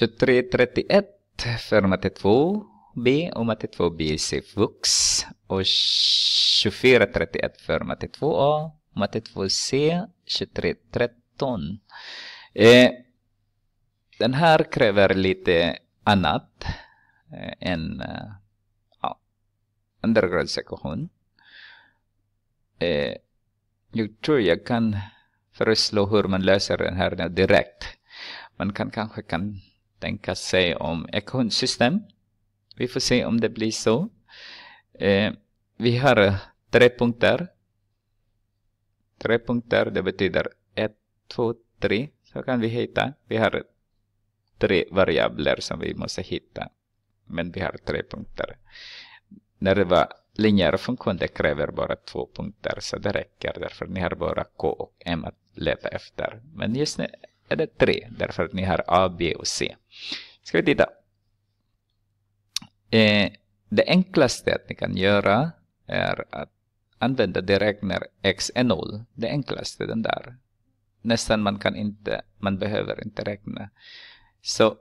2331 för 2 B och matte 2B C-vux och 2431 för matte 2A, och matte 2C 2313. Eh, den här kräver lite annat eh, än eh, ja, undergradssektion. Eh, jag tror jag kan föreslå hur man löser den här direkt. Man kan kanske kan tänka sig om ekosystem. Vi får se om det blir så. Eh, vi har tre punkter. Tre punkter, det betyder ett, två, tre. Så kan vi hitta. Vi har tre variabler som vi måste hitta. Men vi har tre punkter. När det var linjär funktion, det kräver bara två punkter. Så det räcker, därför ni har bara K och M att leta efter. Men just nu eller 3 därför att ni har A, B och C. Ska vi titta. Eh, det enklaste att ni kan göra är att använda direkt när x är 0. Det enklaste den där. Nästan man kan inte, man behöver inte räkna. Så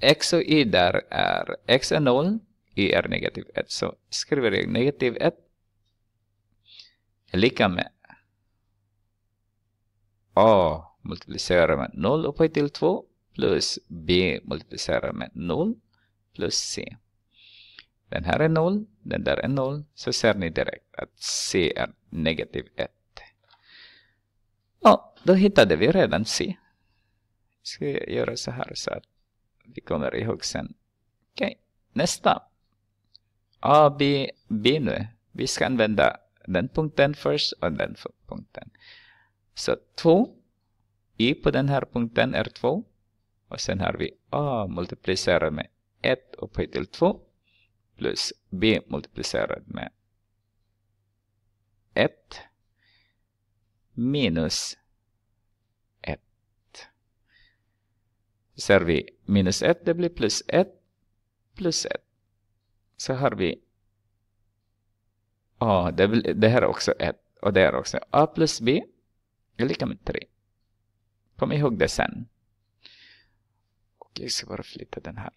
x och y där är x är 0, y är negativ 1. Så skriver jag negativ 1 är lika med A multiplicerar med 0 upphöjt till 2 plus B multiplicerar med 0 plus C. Den här är 0, den där är 0, så ser ni direkt att C är negativ 1. Ja, då hittade vi redan C. Jag ska göra så här så att vi kommer ihåg sen. Okej, nästa. A, B, B nu. Vi ska använda den punkten först och den punkten. Så 2 i på den här punkten är 2 och sen har vi a multiplicerat med 1 upphöjt till 2 plus b multiplicerat med 1 minus 1. Så ser vi minus 1, det blir plus 1 plus 1. Så har vi a, det, det här är också 1 och det är också a plus b är lika med 3. Kom ihåg det sen. Och jag ska bara flytta den här.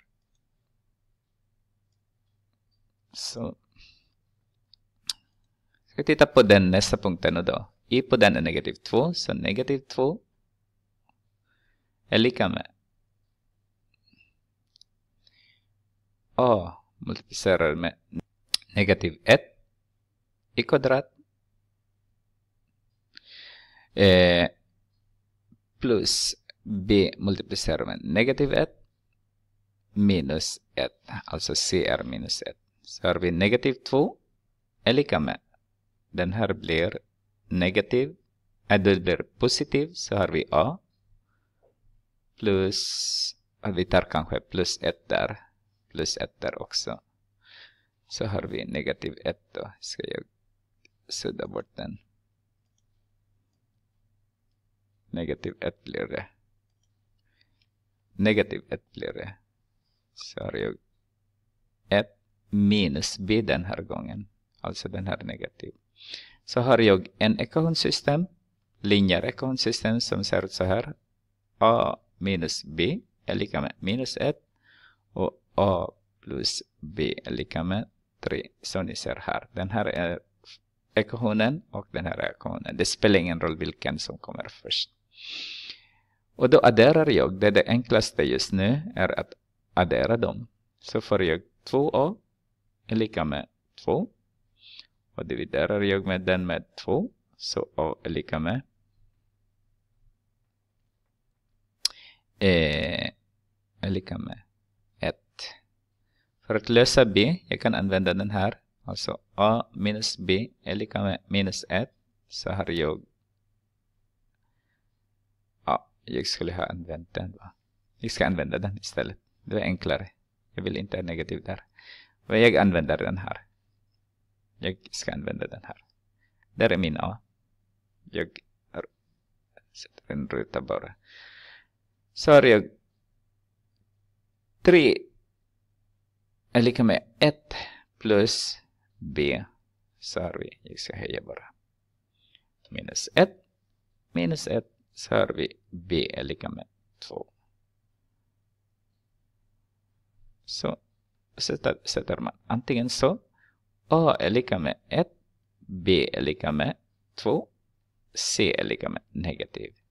Så. Ska titta på den nästa punkten nu då. i på den är negativ 2, så negativ 2 är lika med A multiplicerar med negativ 1 i kvadrat. Eh, plus b multiplicerar med negativ 1 minus 1. Alltså c är minus 1. Så har vi negativ 2 är lika med. Den här blir negativ. Äh, det blir positiv så har vi a. Plus, äh, vi tar kanske plus 1 där. Plus 1 där också. Så har vi negativ 1 då. Ska jag sudda bort den. negativ etligare. Negativ etligare. Så har jag ett minus b den här gången. Alltså den här negativ. Så har jag en ekvationssystem. Linjär ekvationssystem som ser ut så här. a minus b är lika med minus 1. Och a plus b är lika med 3. Som ni ser här. Den här är ekvationen och den här ekvationen. Det spelar ingen roll vilken som kommer först. Och då adderar jag, det, är det enklaste just nu är att addera dem. Så får jag 2a är lika med 2. Och dividerar jag med den med 2, så a är lika med eh, är lika med 1. För att lösa b, jag kan använda den här. Alltså a minus b är lika med minus 1. Så har jag jag skulle ha använt den. Va? Jag ska använda den istället. Det är enklare. Jag vill inte ha negativ där. Men jag använder den här. Jag ska använda den här. Där är min A. Jag sätter en ruta bara. Så har jag tre är lika med ett plus B. Så har vi, jag ska höja bara. Minus ett minus ett så har vi b är lika med 2. Så sätter, sätter man antingen så, a är lika med 1, b är lika med 2, c är lika med negativ